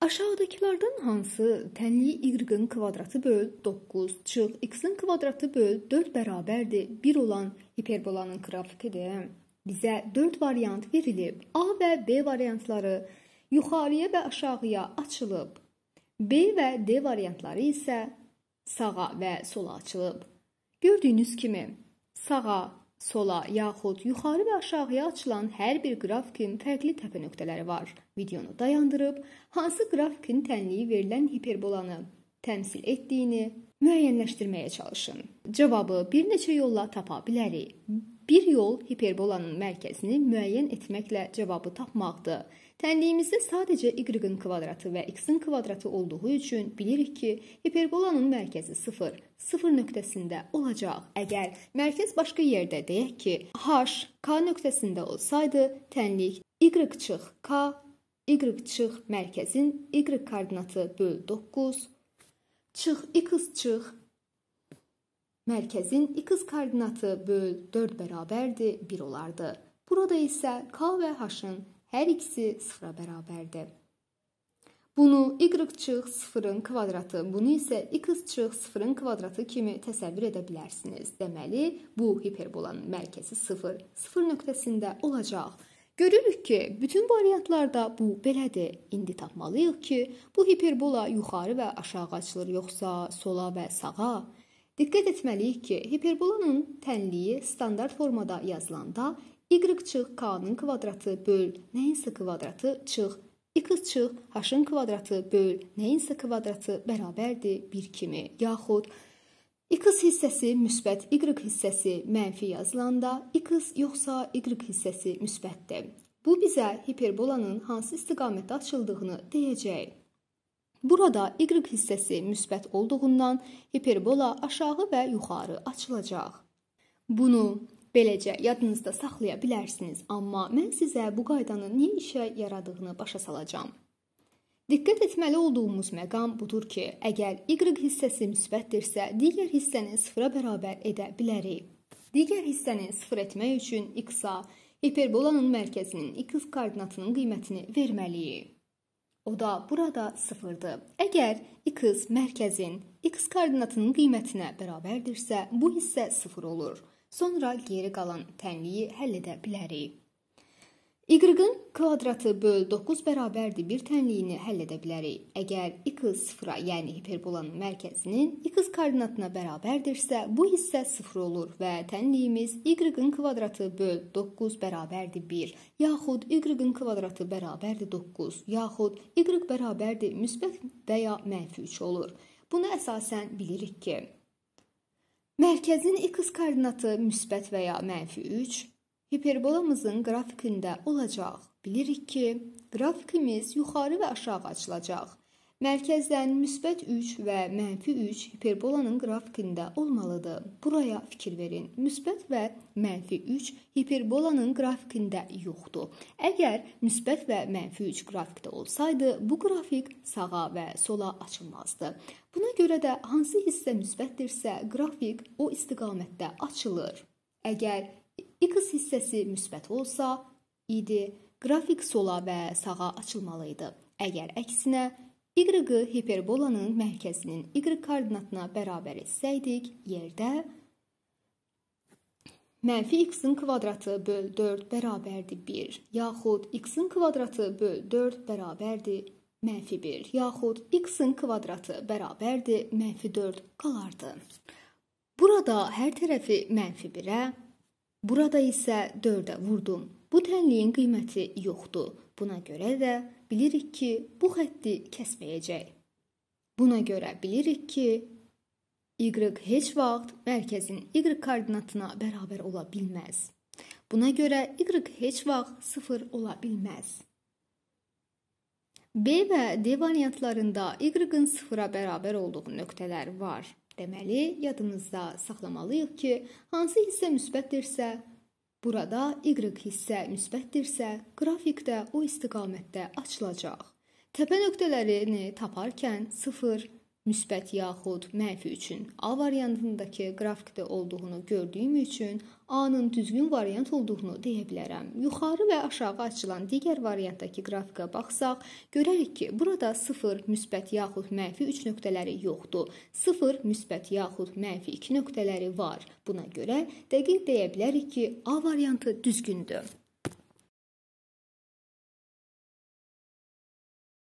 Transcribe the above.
Aşağıdakılardan hansı tənliyi y-in kvadratı böl 9 çıx x-in kvadratı böl 4 bərabərdir 1 olan hiperbolanın qrafikidir? Bizə 4 variant verilib. A və B variantları yuxarıya və aşağıya açılıb. B və D variantları isə sağa və sola açılıb. Gördüyünüz kimi sağa sola yaxud yuxarı və aşağıya açılan hər bir qrafikin fərqli təpə nöqtələri var. Videonu dayandırıb hansı qrafikin tənliyi verilən hiperbolanı təmsil etdiyini müəyyənləşdirməyə çalışın. Cavabı bir neçə yolla tapa bilərik. Bir yol hiperbolanın mərkəzini müəyyən etməklə cavabı tapmaqdır. Tənliyimizdə sadəcə y-in kvadratı və x-in kvadratı olduğu üçün bilirik ki, hiperbolanın mərkəzi 0, 0 nöqtəsində olacaq. Əgər mərkəz başqa yerdə deyək ki, h k nöqtəsində olsaydı, tənlik y çıx k, y çıx mərkəzin y koordinatı böl 9 Çıx, x çıx. Mərkəzin x koordinatı böl 4 bərabərdir 1 olardı. Burada isə k və h-ın hər ikisi 0-a bərabərdir. Bunu y çıx 0-ın kvadratı, bunu isə x çıx 0-ın kvadratı kimi təsəvvür edə bilərsiniz. Deməli, bu hiperbolanın mərkəzi 0, 0 nöqtəsində olacaq. Görürük ki, bütün variantlarda bu belədir. İndi tapmalıyıq ki, bu hiperbola yuxarı və aşağı açılır yoxsa sola və sağa? Diqqət etməliyik ki, hiperbolanın tənliyi standart formada yazılanda y çıx k-nın kvadratı böl nəyinsə kvadratı çıx x çıx h-ın kvadratı böl nəyinsə kvadratı bərabərdir 1 kimi. Yaxud X hissəsi müsbət, Y hissəsi mənfi yazılanda X yoxsa Y hissəsi müsbətdir. Bu bizə hiperbolanın hansı istiqamətdə açıldığını deyəcək. Burada y hissəsi müsbət olduğundan hiperbola aşağı və yuxarı açılacaq. Bunu beləcə yadınızda saxlaya bilərsiniz, amma mən sizə bu qaydanın niyə işə yaradığını başa salacağam. Diqqət etməli olduğumuz məqam budur ki, əgər y hissəsi müsbətdirsə, digər hissəni sıfıra bərabər edə bilərik. Digər hissəni sıfır etmək üçün x-a hiperbolanın mərkəzinin x koordinatının qiymətini verməliyik. O da burada sıfırdır. Əgər x mərkəzin x koordinatının qiymətinə bərabərdirsə, bu hissə sıfır olur. Sonra geri qalan tənliyi həll edə bilərik. Y-ın kvadratı böl 9 bərabərdir 1 tənliyini həll edə bilərik. Əgər x sıfıra, yəni hiperbolanın mərkəzinin x koordinatına bərabərdirsə, bu hissə sıfır olur və tənliyimiz y-ın kvadratı böl 9 bərabərdir 1, yaxud y-ın kvadratı bərabərdir 9, yaxud y bərabərdir müsbət və ya mənfi 3 olur. Bunu əsasən bilirik ki, mərkəzin x koordinatı müsbət və ya mənfi 3, Hiperbolamızın qrafikində olacaq. Bilirik ki, qrafikimiz yuxarı və aşağı açılacaq. Mərkəzdən müsbət 3 və mənfi 3 hiperbolanın qrafikində olmalıdır. Buraya fikir verin. Müsbət və mənfi 3 hiperbolanın qrafikində yoxdur. Əgər müsbət və mənfi 3 qrafikdə olsaydı, bu qrafik sağa və sola açılmazdı. Buna görə də hansı hissə müsbətdirsə, qrafik o istiqamətdə açılır. Əgər x hissəsi müsbət olsa idi, qrafik sola və sağa açılmalı idi. Əgər əksinə y-ı hiperbolanın mərkəzinin y koordinatına bərabər etsəydik, yerdə Mənfi x-in kvadratı böl 4 bərabərdir 1, yaxud x-in kvadratı böl 4 bərabərdir mənfi 1, yaxud x-in kvadratı bərabərdir mənfi 4 qalardı. Burada hər tərəfi mənfi 1-ə, Burada isə 4-ə vurdum. Bu tənliyin qiyməti yoxdur. Buna görə də bilirik ki, bu xətti kəsməyəcək. Buna görə bilirik ki, y heç vaxt mərkəzin y koordinatına bərabər ola bilməz. Buna görə y heç vaxt 0 ola bilməz. B və D variantlarında y-ın 0-a bərabər olduğu nöqtələr var. Deməli, yadınızda saxlamalıyıq ki, hansı hissə müsbətdirsə, burada y hissə müsbətdirsə, qrafikdə o istiqamətdə açılacaq. Təpə nöqtələrini taparkən 0, müsbət yaxud mənfi üçün A variantındakı qrafikdə olduğunu gördüyüm üçün A-nın düzgün variant olduğunu deyə bilərəm. Yuxarı və aşağı açılan digər variantdakı qrafikə baxsaq, görərik ki, burada 0 müsbət yaxud mənfi 3 nöqtələri yoxdur. 0 müsbət yaxud mənfi 2 nöqtələri var. Buna görə dəqiq deyə bilərik ki, A variantı düzgündür.